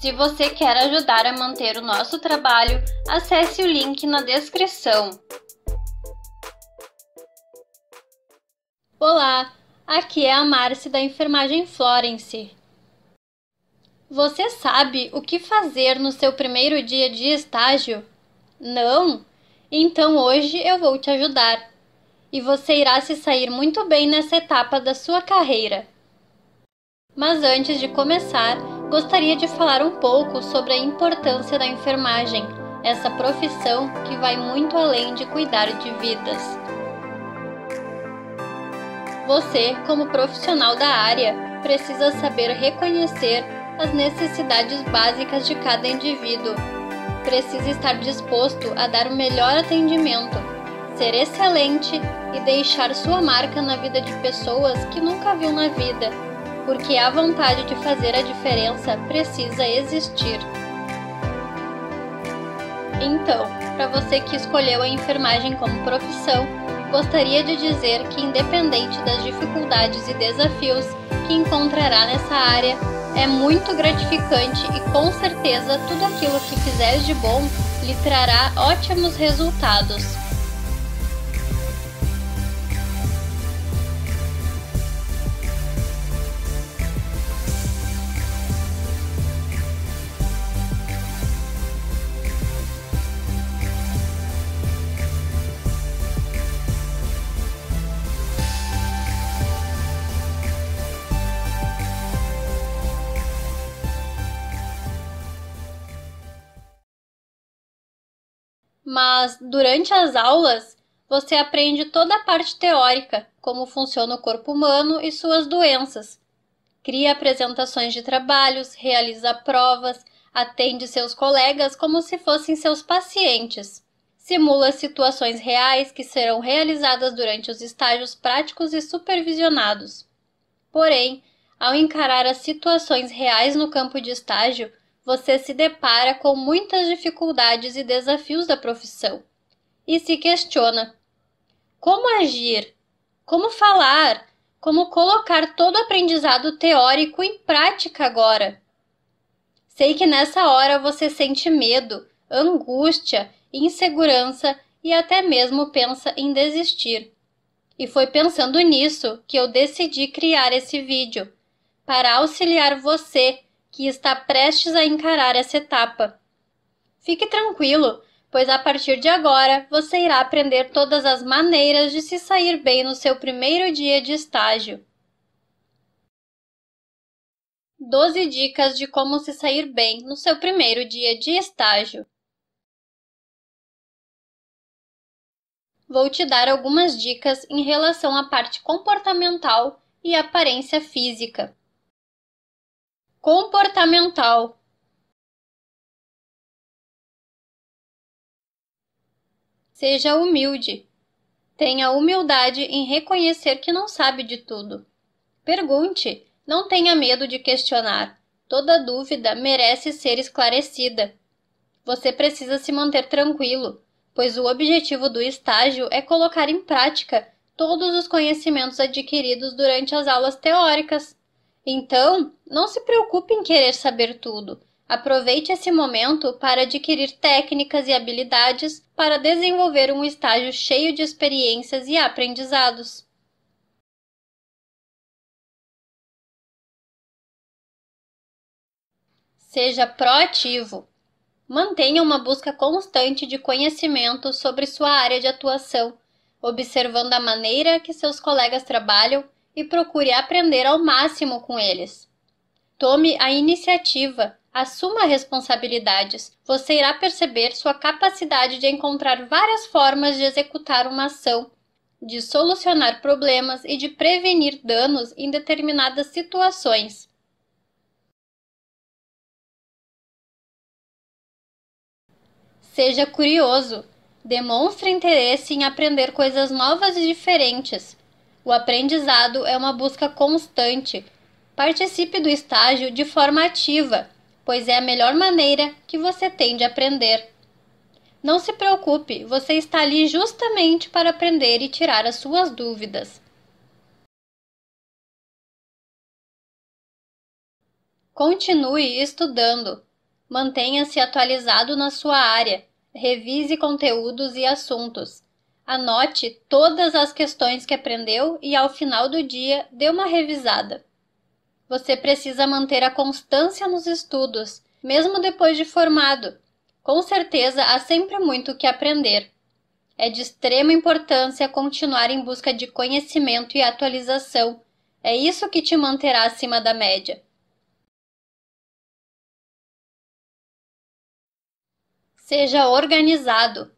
Se você quer ajudar a manter o nosso trabalho, acesse o link na descrição. Olá, aqui é a Márcia da Enfermagem Florence. Você sabe o que fazer no seu primeiro dia de estágio? Não? Então hoje eu vou te ajudar. E você irá se sair muito bem nessa etapa da sua carreira. Mas antes de começar, gostaria de falar um pouco sobre a importância da enfermagem, essa profissão que vai muito além de cuidar de vidas. Você, como profissional da área, precisa saber reconhecer as necessidades básicas de cada indivíduo. Precisa estar disposto a dar o melhor atendimento, ser excelente e deixar sua marca na vida de pessoas que nunca viu na vida porque a vontade de fazer a diferença precisa existir. Então, para você que escolheu a enfermagem como profissão, gostaria de dizer que, independente das dificuldades e desafios que encontrará nessa área, é muito gratificante e com certeza tudo aquilo que fizeres de bom lhe trará ótimos resultados. mas durante as aulas você aprende toda a parte teórica, como funciona o corpo humano e suas doenças. Cria apresentações de trabalhos, realiza provas, atende seus colegas como se fossem seus pacientes. Simula situações reais que serão realizadas durante os estágios práticos e supervisionados. Porém, ao encarar as situações reais no campo de estágio, você se depara com muitas dificuldades e desafios da profissão e se questiona: como agir? Como falar? Como colocar todo o aprendizado teórico em prática agora? Sei que nessa hora você sente medo, angústia, insegurança e até mesmo pensa em desistir. E foi pensando nisso que eu decidi criar esse vídeo para auxiliar você que está prestes a encarar essa etapa. Fique tranquilo, pois a partir de agora você irá aprender todas as maneiras de se sair bem no seu primeiro dia de estágio. 12 dicas de como se sair bem no seu primeiro dia de estágio. Vou te dar algumas dicas em relação à parte comportamental e aparência física comportamental Seja humilde. Tenha humildade em reconhecer que não sabe de tudo. Pergunte, não tenha medo de questionar. Toda dúvida merece ser esclarecida. Você precisa se manter tranquilo, pois o objetivo do estágio é colocar em prática todos os conhecimentos adquiridos durante as aulas teóricas. Então, não se preocupe em querer saber tudo. Aproveite esse momento para adquirir técnicas e habilidades para desenvolver um estágio cheio de experiências e aprendizados. Seja proativo. Mantenha uma busca constante de conhecimento sobre sua área de atuação, observando a maneira que seus colegas trabalham e procure aprender ao máximo com eles. Tome a iniciativa, assuma responsabilidades. Você irá perceber sua capacidade de encontrar várias formas de executar uma ação, de solucionar problemas e de prevenir danos em determinadas situações. Seja curioso. Demonstre interesse em aprender coisas novas e diferentes. O aprendizado é uma busca constante. Participe do estágio de forma ativa, pois é a melhor maneira que você tem de aprender. Não se preocupe, você está ali justamente para aprender e tirar as suas dúvidas. Continue estudando. Mantenha-se atualizado na sua área. Revise conteúdos e assuntos. Anote todas as questões que aprendeu e, ao final do dia, dê uma revisada. Você precisa manter a constância nos estudos, mesmo depois de formado. Com certeza há sempre muito o que aprender. É de extrema importância continuar em busca de conhecimento e atualização. É isso que te manterá acima da média. Seja organizado.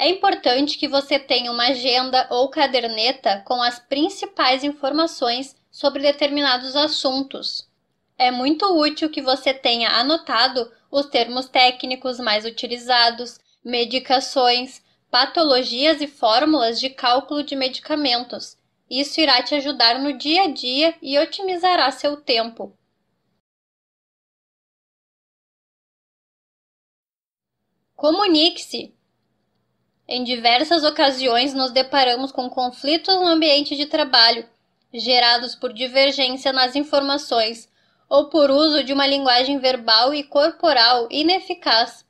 É importante que você tenha uma agenda ou caderneta com as principais informações sobre determinados assuntos. É muito útil que você tenha anotado os termos técnicos mais utilizados, medicações, patologias e fórmulas de cálculo de medicamentos. Isso irá te ajudar no dia a dia e otimizará seu tempo. Comunique-se! Em diversas ocasiões, nos deparamos com conflitos no ambiente de trabalho, gerados por divergência nas informações ou por uso de uma linguagem verbal e corporal ineficaz.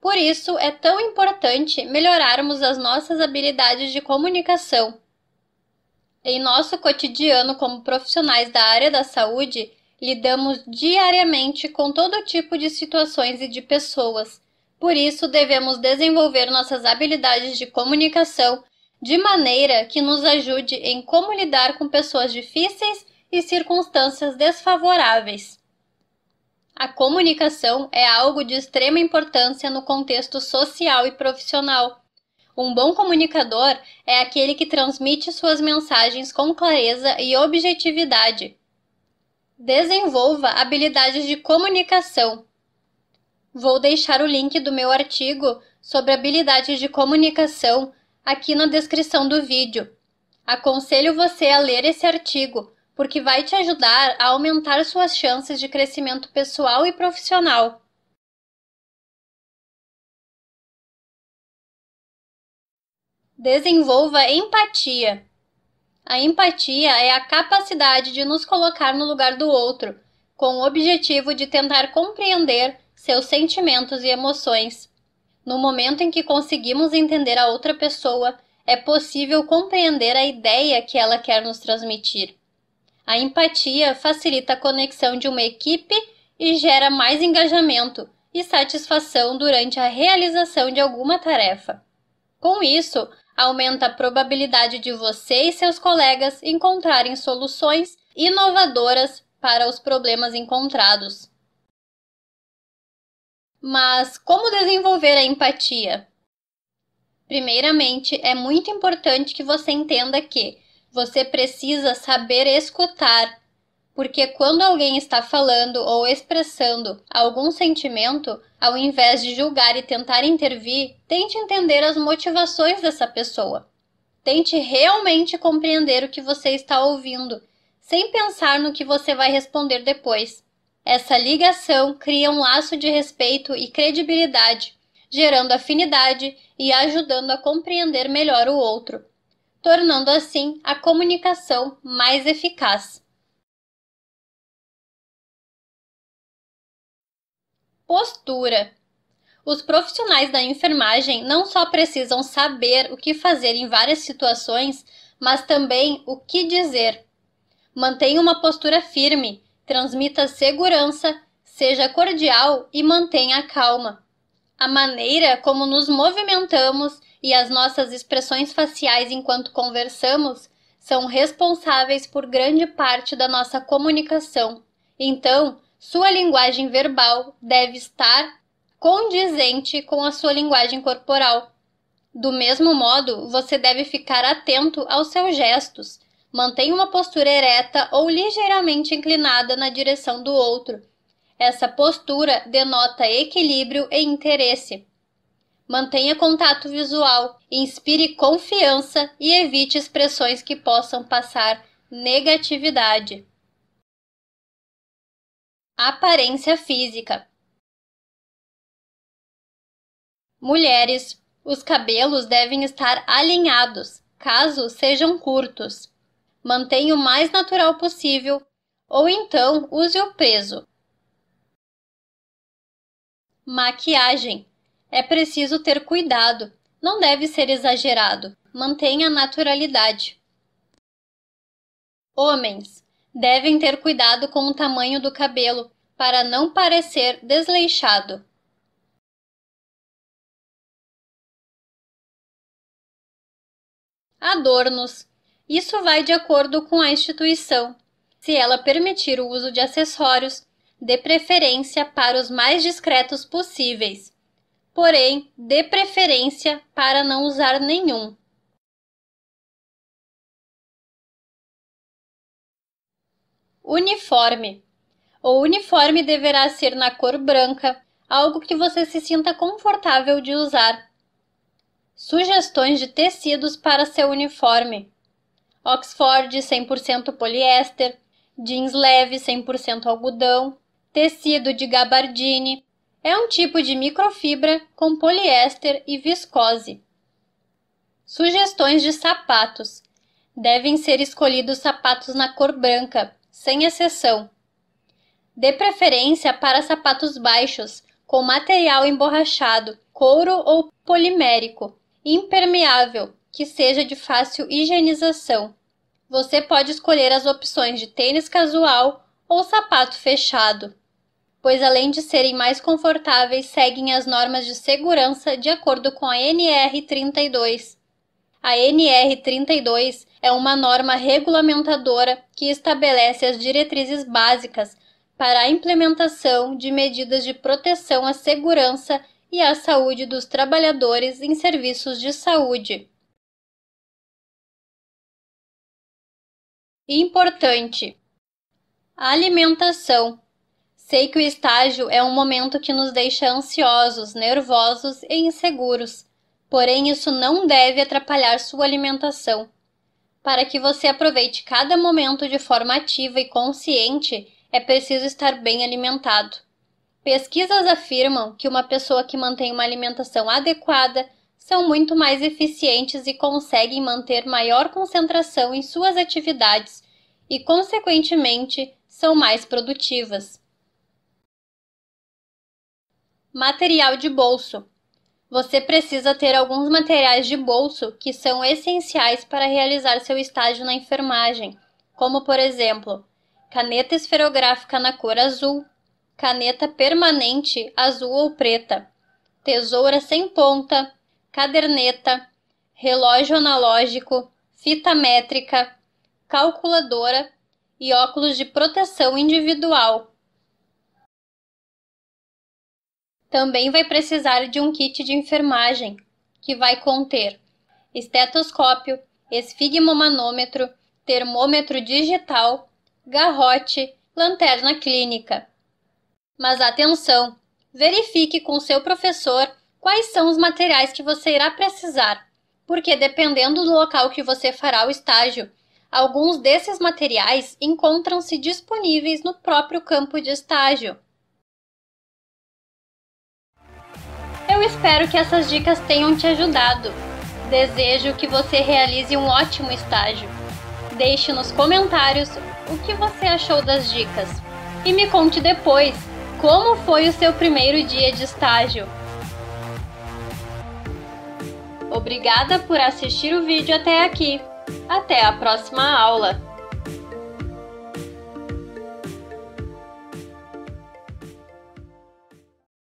Por isso, é tão importante melhorarmos as nossas habilidades de comunicação. Em nosso cotidiano como profissionais da área da saúde, lidamos diariamente com todo tipo de situações e de pessoas por isso, devemos desenvolver nossas habilidades de comunicação de maneira que nos ajude em como lidar com pessoas difíceis e circunstâncias desfavoráveis. A comunicação é algo de extrema importância no contexto social e profissional. Um bom comunicador é aquele que transmite suas mensagens com clareza e objetividade. Desenvolva habilidades de comunicação, Vou deixar o link do meu artigo sobre habilidades de comunicação aqui na descrição do vídeo. Aconselho você a ler esse artigo, porque vai te ajudar a aumentar suas chances de crescimento pessoal e profissional. Desenvolva empatia. A empatia é a capacidade de nos colocar no lugar do outro, com o objetivo de tentar compreender seus sentimentos e emoções. No momento em que conseguimos entender a outra pessoa, é possível compreender a ideia que ela quer nos transmitir. A empatia facilita a conexão de uma equipe e gera mais engajamento e satisfação durante a realização de alguma tarefa. Com isso, aumenta a probabilidade de você e seus colegas encontrarem soluções inovadoras para os problemas encontrados. Mas como desenvolver a empatia? Primeiramente, é muito importante que você entenda que você precisa saber escutar, porque quando alguém está falando ou expressando algum sentimento, ao invés de julgar e tentar intervir, tente entender as motivações dessa pessoa. Tente realmente compreender o que você está ouvindo, sem pensar no que você vai responder depois. Essa ligação cria um laço de respeito e credibilidade, gerando afinidade e ajudando a compreender melhor o outro, tornando assim a comunicação mais eficaz. Postura. Os profissionais da enfermagem não só precisam saber o que fazer em várias situações, mas também o que dizer. Mantenha uma postura firme, transmita segurança, seja cordial e mantenha a calma. A maneira como nos movimentamos e as nossas expressões faciais enquanto conversamos são responsáveis por grande parte da nossa comunicação. Então, sua linguagem verbal deve estar condizente com a sua linguagem corporal. Do mesmo modo, você deve ficar atento aos seus gestos, Mantenha uma postura ereta ou ligeiramente inclinada na direção do outro. Essa postura denota equilíbrio e interesse. Mantenha contato visual, inspire confiança e evite expressões que possam passar negatividade. Aparência física: Mulheres, os cabelos devem estar alinhados, caso sejam curtos mantenha o mais natural possível, ou então use o peso. Maquiagem. É preciso ter cuidado, não deve ser exagerado. Mantenha a naturalidade. Homens. Devem ter cuidado com o tamanho do cabelo, para não parecer desleixado. Adornos isso vai de acordo com a instituição, se ela permitir o uso de acessórios, dê preferência para os mais discretos possíveis, porém, dê preferência para não usar nenhum. Uniforme. O uniforme deverá ser na cor branca, algo que você se sinta confortável de usar. Sugestões de tecidos para seu uniforme. Oxford 100% poliéster, jeans leve 100% algodão, tecido de gabardine. É um tipo de microfibra com poliéster e viscose. Sugestões de sapatos. Devem ser escolhidos sapatos na cor branca, sem exceção. Dê preferência para sapatos baixos, com material emborrachado, couro ou polimérico, impermeável, que seja de fácil higienização. Você pode escolher as opções de tênis casual ou sapato fechado, pois além de serem mais confortáveis, seguem as normas de segurança de acordo com a NR32. A NR32 é uma norma regulamentadora que estabelece as diretrizes básicas para a implementação de medidas de proteção à segurança e à saúde dos trabalhadores em serviços de saúde. Importante. Alimentação. Sei que o estágio é um momento que nos deixa ansiosos, nervosos e inseguros, porém isso não deve atrapalhar sua alimentação. Para que você aproveite cada momento de forma ativa e consciente, é preciso estar bem alimentado. Pesquisas afirmam que uma pessoa que mantém uma alimentação adequada são muito mais eficientes e conseguem manter maior concentração em suas atividades e, consequentemente, são mais produtivas. Material de bolso: Você precisa ter alguns materiais de bolso que são essenciais para realizar seu estágio na enfermagem, como, por exemplo, caneta esferográfica na cor azul, caneta permanente azul ou preta, tesoura sem ponta, caderneta, relógio analógico, fita métrica, calculadora e óculos de proteção individual. Também vai precisar de um kit de enfermagem, que vai conter estetoscópio, esfigmomanômetro, termômetro digital, garrote, lanterna clínica. Mas atenção, verifique com seu professor quais são os materiais que você irá precisar, porque dependendo do local que você fará o estágio, alguns desses materiais encontram-se disponíveis no próprio campo de estágio. Eu espero que essas dicas tenham te ajudado. Desejo que você realize um ótimo estágio. Deixe nos comentários o que você achou das dicas e me conte depois como foi o seu primeiro dia de estágio. Obrigada por assistir o vídeo até aqui. Até a próxima aula!